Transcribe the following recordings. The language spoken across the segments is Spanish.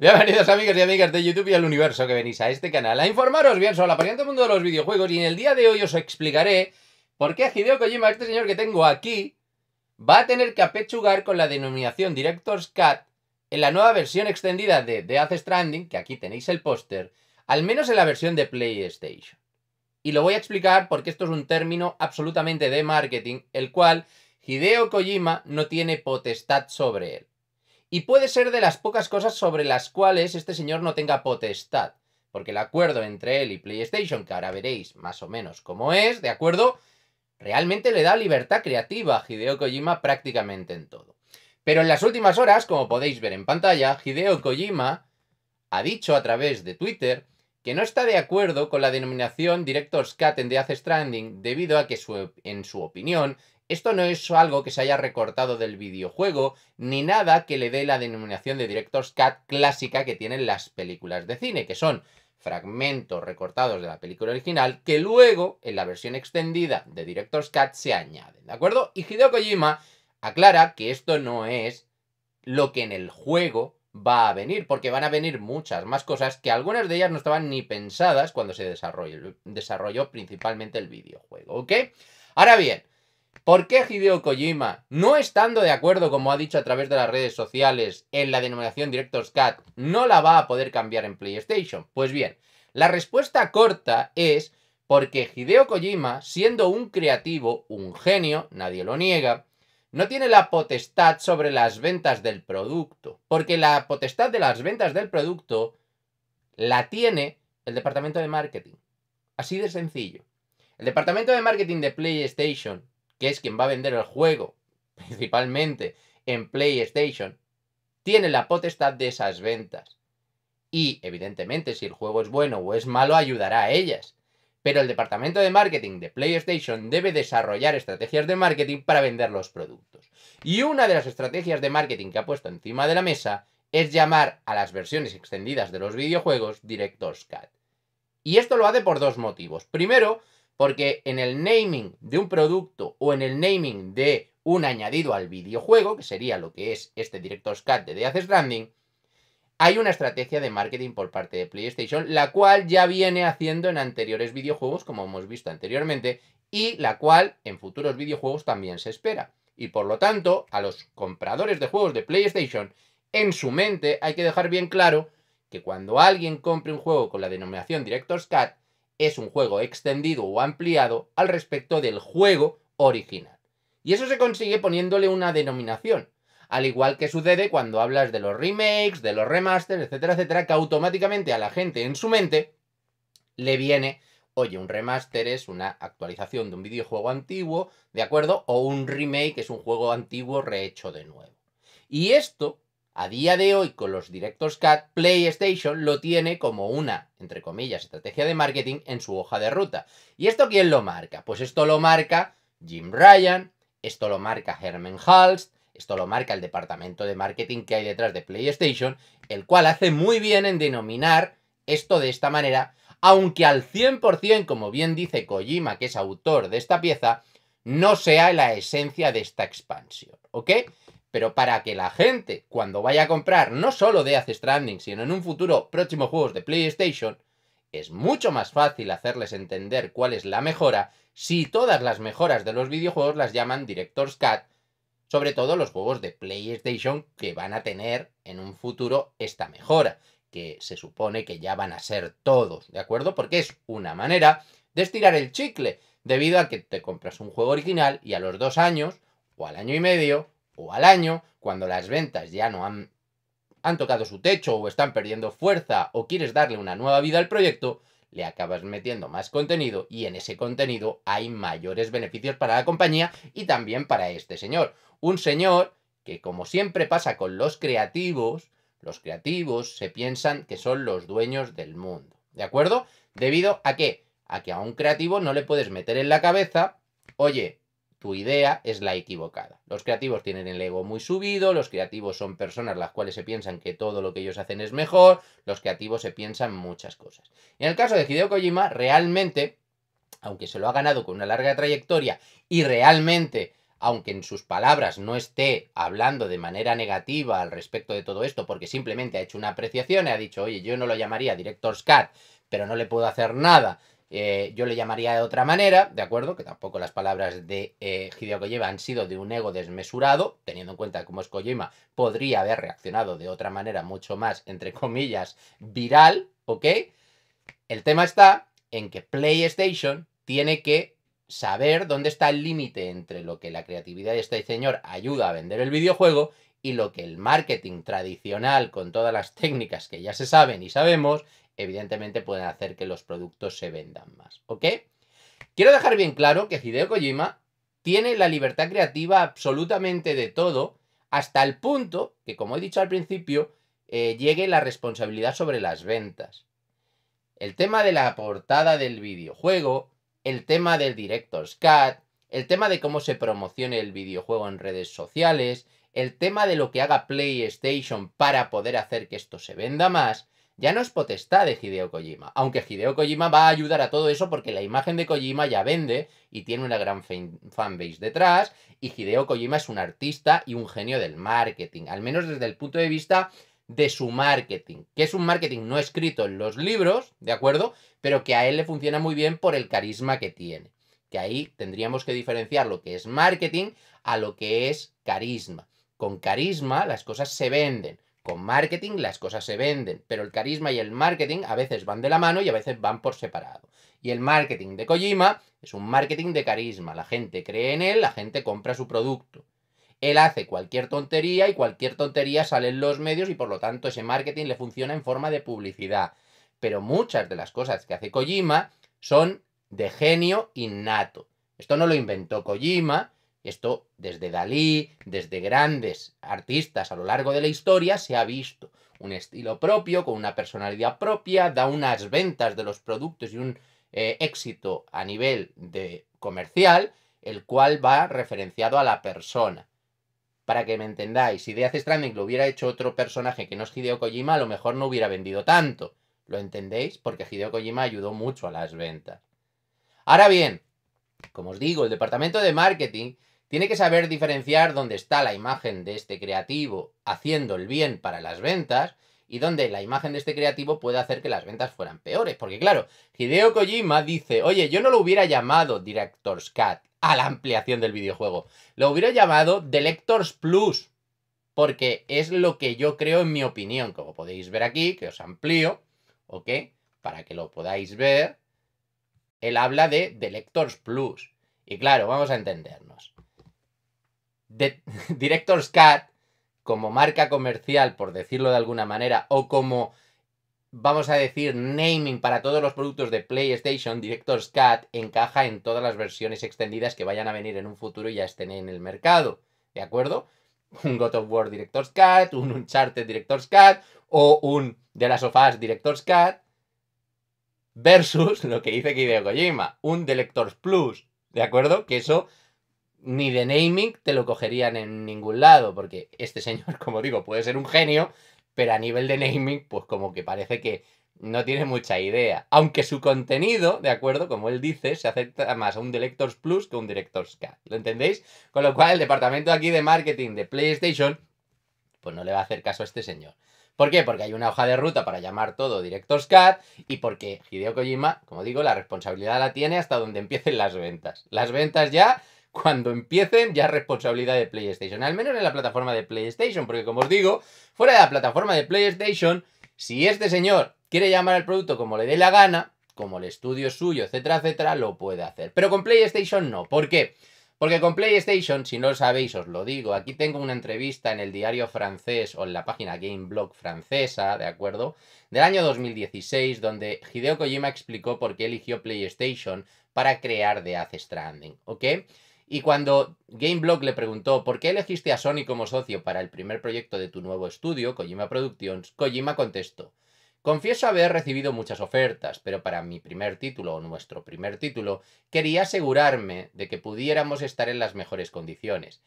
Bienvenidos amigos y amigas de YouTube y al universo que venís a este canal a informaros bien sobre la del mundo de los videojuegos y en el día de hoy os explicaré por qué Hideo Kojima, este señor que tengo aquí, va a tener que apechugar con la denominación Director's Cut en la nueva versión extendida de Death Stranding, que aquí tenéis el póster, al menos en la versión de PlayStation. Y lo voy a explicar porque esto es un término absolutamente de marketing, el cual Hideo Kojima no tiene potestad sobre él y puede ser de las pocas cosas sobre las cuales este señor no tenga potestad, porque el acuerdo entre él y PlayStation, que ahora veréis más o menos cómo es, ¿de acuerdo? Realmente le da libertad creativa a Hideo Kojima prácticamente en todo. Pero en las últimas horas, como podéis ver en pantalla, Hideo Kojima ha dicho a través de Twitter que no está de acuerdo con la denominación Director's Cut en The Stranding debido a que, en su opinión, esto no es algo que se haya recortado del videojuego, ni nada que le dé la denominación de Director's Cut clásica que tienen las películas de cine, que son fragmentos recortados de la película original que luego, en la versión extendida de Director's Cut, se añaden, ¿de acuerdo? Y Hideo Kojima aclara que esto no es lo que en el juego va a venir, porque van a venir muchas más cosas que algunas de ellas no estaban ni pensadas cuando se desarrolló principalmente el videojuego, ¿ok? Ahora bien, ¿Por qué Hideo Kojima, no estando de acuerdo, como ha dicho a través de las redes sociales, en la denominación Director's Cut, no la va a poder cambiar en PlayStation? Pues bien, la respuesta corta es porque Hideo Kojima, siendo un creativo, un genio, nadie lo niega, no tiene la potestad sobre las ventas del producto, porque la potestad de las ventas del producto la tiene el departamento de marketing. Así de sencillo. El departamento de marketing de PlayStation que es quien va a vender el juego, principalmente en PlayStation, tiene la potestad de esas ventas. Y, evidentemente, si el juego es bueno o es malo, ayudará a ellas. Pero el departamento de marketing de PlayStation debe desarrollar estrategias de marketing para vender los productos. Y una de las estrategias de marketing que ha puesto encima de la mesa es llamar a las versiones extendidas de los videojuegos Director's Cat. Y esto lo hace por dos motivos. Primero, porque en el naming de un producto o en el naming de un añadido al videojuego, que sería lo que es este Director's Cut de Death Stranding, hay una estrategia de marketing por parte de PlayStation, la cual ya viene haciendo en anteriores videojuegos, como hemos visto anteriormente, y la cual en futuros videojuegos también se espera. Y por lo tanto, a los compradores de juegos de PlayStation, en su mente hay que dejar bien claro que cuando alguien compre un juego con la denominación Director's Cut, es un juego extendido o ampliado al respecto del juego original. Y eso se consigue poniéndole una denominación. Al igual que sucede cuando hablas de los remakes, de los remasters, etcétera, etcétera, que automáticamente a la gente en su mente le viene, oye, un remaster es una actualización de un videojuego antiguo, ¿de acuerdo? O un remake es un juego antiguo rehecho de nuevo. Y esto a día de hoy, con los directos CAT, PlayStation lo tiene como una, entre comillas, estrategia de marketing en su hoja de ruta. ¿Y esto quién lo marca? Pues esto lo marca Jim Ryan, esto lo marca Herman Halst, esto lo marca el departamento de marketing que hay detrás de PlayStation, el cual hace muy bien en denominar esto de esta manera, aunque al 100%, como bien dice Kojima, que es autor de esta pieza, no sea la esencia de esta expansión, ¿ok? pero para que la gente, cuando vaya a comprar no solo Death Stranding, sino en un futuro próximos juegos de PlayStation, es mucho más fácil hacerles entender cuál es la mejora si todas las mejoras de los videojuegos las llaman Director's Cut, sobre todo los juegos de PlayStation que van a tener en un futuro esta mejora, que se supone que ya van a ser todos, ¿de acuerdo? Porque es una manera de estirar el chicle, debido a que te compras un juego original y a los dos años, o al año y medio, o al año, cuando las ventas ya no han, han tocado su techo o están perdiendo fuerza o quieres darle una nueva vida al proyecto, le acabas metiendo más contenido y en ese contenido hay mayores beneficios para la compañía y también para este señor. Un señor que como siempre pasa con los creativos, los creativos se piensan que son los dueños del mundo. ¿De acuerdo? Debido a qué? A que a un creativo no le puedes meter en la cabeza, oye, tu idea es la equivocada. Los creativos tienen el ego muy subido, los creativos son personas las cuales se piensan que todo lo que ellos hacen es mejor, los creativos se piensan muchas cosas. Y en el caso de Hideo Kojima, realmente, aunque se lo ha ganado con una larga trayectoria y realmente aunque en sus palabras no esté hablando de manera negativa al respecto de todo esto, porque simplemente ha hecho una apreciación y ha dicho, oye, yo no lo llamaría director Scott, pero no le puedo hacer nada eh, yo le llamaría de otra manera, ¿de acuerdo? Que tampoco las palabras de eh, Hideo Kojima han sido de un ego desmesurado, teniendo en cuenta cómo es Kojima, podría haber reaccionado de otra manera mucho más, entre comillas, viral, ¿ok? El tema está en que PlayStation tiene que saber dónde está el límite entre lo que la creatividad de este señor ayuda a vender el videojuego y lo que el marketing tradicional, con todas las técnicas que ya se saben y sabemos, evidentemente pueden hacer que los productos se vendan más. ¿Ok? Quiero dejar bien claro que Hideo Kojima tiene la libertad creativa absolutamente de todo, hasta el punto que, como he dicho al principio, eh, llegue la responsabilidad sobre las ventas. El tema de la portada del videojuego, el tema del Director's Cut, el tema de cómo se promocione el videojuego en redes sociales, el tema de lo que haga PlayStation para poder hacer que esto se venda más, ya no es potestad de Hideo Kojima. Aunque Hideo Kojima va a ayudar a todo eso porque la imagen de Kojima ya vende y tiene una gran fanbase detrás. Y Hideo Kojima es un artista y un genio del marketing, al menos desde el punto de vista de su marketing, que es un marketing no escrito en los libros, ¿de acuerdo? Pero que a él le funciona muy bien por el carisma que tiene. Que ahí tendríamos que diferenciar lo que es marketing a lo que es carisma. Con carisma las cosas se venden, con marketing las cosas se venden, pero el carisma y el marketing a veces van de la mano y a veces van por separado. Y el marketing de Kojima es un marketing de carisma, la gente cree en él, la gente compra su producto. Él hace cualquier tontería y cualquier tontería sale en los medios y por lo tanto ese marketing le funciona en forma de publicidad. Pero muchas de las cosas que hace Kojima son de genio innato. Esto no lo inventó Kojima, esto desde Dalí, desde grandes artistas a lo largo de la historia se ha visto. Un estilo propio, con una personalidad propia, da unas ventas de los productos y un eh, éxito a nivel de comercial, el cual va referenciado a la persona para que me entendáis, si Death Stranding lo hubiera hecho otro personaje que no es Hideo Kojima, a lo mejor no hubiera vendido tanto. ¿Lo entendéis? Porque Hideo Kojima ayudó mucho a las ventas. Ahora bien, como os digo, el departamento de marketing tiene que saber diferenciar dónde está la imagen de este creativo haciendo el bien para las ventas y donde la imagen de este creativo puede hacer que las ventas fueran peores. Porque claro, Hideo Kojima dice, oye, yo no lo hubiera llamado Director's Cut a la ampliación del videojuego, lo hubiera llamado Delectors Plus, porque es lo que yo creo en mi opinión, como podéis ver aquí, que os amplío, ¿ok? Para que lo podáis ver, él habla de Delectors Plus. Y claro, vamos a entendernos. Director's Cut como marca comercial, por decirlo de alguna manera, o como, vamos a decir, naming para todos los productos de PlayStation, Director's Cut encaja en todas las versiones extendidas que vayan a venir en un futuro y ya estén en el mercado. ¿De acuerdo? Un God of War Director's Cut, un Uncharted Director's Cut o un de of Us Director's Cut versus lo que dice Kideo Kojima, un Director's Plus, ¿de acuerdo? Que eso ni de naming te lo cogerían en ningún lado, porque este señor, como digo, puede ser un genio, pero a nivel de naming, pues como que parece que no tiene mucha idea. Aunque su contenido, de acuerdo, como él dice, se acepta más a un Directors Plus que a un Directors Cat. ¿Lo entendéis? Con lo cual, el departamento aquí de marketing de PlayStation, pues no le va a hacer caso a este señor. ¿Por qué? Porque hay una hoja de ruta para llamar todo Directors Cat, y porque Hideo Kojima, como digo, la responsabilidad la tiene hasta donde empiecen las ventas. Las ventas ya cuando empiecen ya responsabilidad de PlayStation, al menos en la plataforma de PlayStation, porque como os digo, fuera de la plataforma de PlayStation, si este señor quiere llamar al producto como le dé la gana, como el estudio es suyo, etcétera, etcétera, lo puede hacer. Pero con PlayStation no, ¿por qué? Porque con PlayStation, si no lo sabéis, os lo digo, aquí tengo una entrevista en el diario francés o en la página Gameblog francesa, ¿de acuerdo? Del año 2016, donde Hideo Kojima explicó por qué eligió PlayStation para crear The Death Stranding, ¿ok? Y cuando Gameblog le preguntó por qué elegiste a Sony como socio para el primer proyecto de tu nuevo estudio, Kojima Productions, Kojima contestó, confieso haber recibido muchas ofertas, pero para mi primer título o nuestro primer título, quería asegurarme de que pudiéramos estar en las mejores condiciones.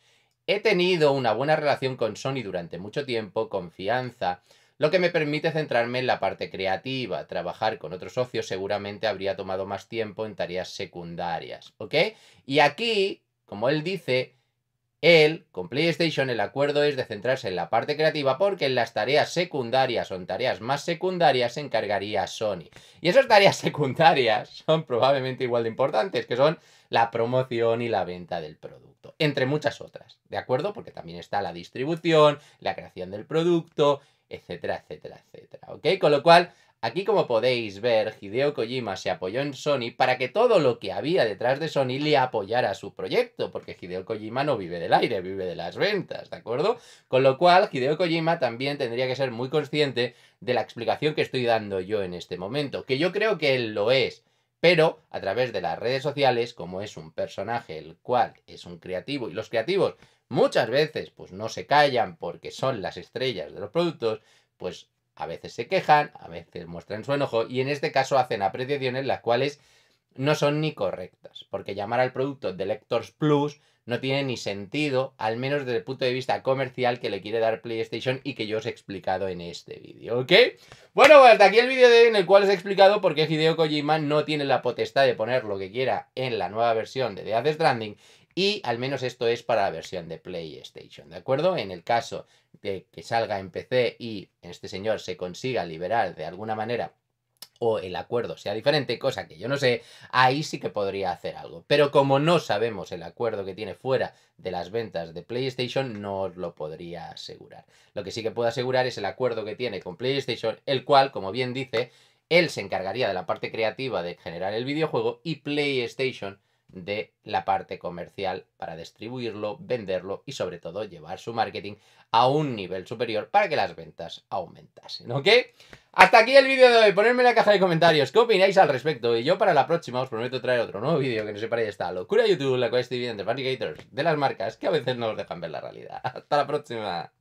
He tenido una buena relación con Sony durante mucho tiempo, confianza, lo que me permite centrarme en la parte creativa. Trabajar con otros socios seguramente habría tomado más tiempo en tareas secundarias, ¿ok? Y aquí como él dice, él, con PlayStation, el acuerdo es de centrarse en la parte creativa porque las tareas secundarias o tareas más secundarias se encargaría Sony. Y esas tareas secundarias son probablemente igual de importantes, que son la promoción y la venta del producto, entre muchas otras, ¿de acuerdo? Porque también está la distribución, la creación del producto, etcétera, etcétera, etcétera, ¿ok? Con lo cual, Aquí como podéis ver, Hideo Kojima se apoyó en Sony para que todo lo que había detrás de Sony le apoyara a su proyecto, porque Hideo Kojima no vive del aire, vive de las ventas, ¿de acuerdo? Con lo cual, Hideo Kojima también tendría que ser muy consciente de la explicación que estoy dando yo en este momento, que yo creo que él lo es, pero a través de las redes sociales, como es un personaje el cual es un creativo y los creativos muchas veces pues no se callan porque son las estrellas de los productos, pues a veces se quejan, a veces muestran su enojo y en este caso hacen apreciaciones las cuales no son ni correctas, porque llamar al producto de Lectors Plus no tiene ni sentido, al menos desde el punto de vista comercial que le quiere dar PlayStation y que yo os he explicado en este vídeo, ¿ok? Bueno, pues hasta aquí el vídeo en el cual os he explicado por qué Hideo Kojima no tiene la potestad de poner lo que quiera en la nueva versión de The Death Stranding y al menos esto es para la versión de PlayStation, ¿de acuerdo? En el caso de que salga en PC y este señor se consiga liberar de alguna manera o el acuerdo sea diferente, cosa que yo no sé, ahí sí que podría hacer algo. Pero como no sabemos el acuerdo que tiene fuera de las ventas de PlayStation, no lo podría asegurar. Lo que sí que puedo asegurar es el acuerdo que tiene con PlayStation, el cual, como bien dice, él se encargaría de la parte creativa de generar el videojuego y PlayStation de la parte comercial para distribuirlo, venderlo y sobre todo llevar su marketing a un nivel superior para que las ventas aumentasen, ¿ok? Hasta aquí el vídeo de hoy, ponedme en la caja de comentarios qué opináis al respecto y yo para la próxima os prometo traer otro nuevo vídeo que no separe de esta locura YouTube, la cual estoy viendo entre Fabricators, de las marcas que a veces no os dejan ver la realidad. Hasta la próxima.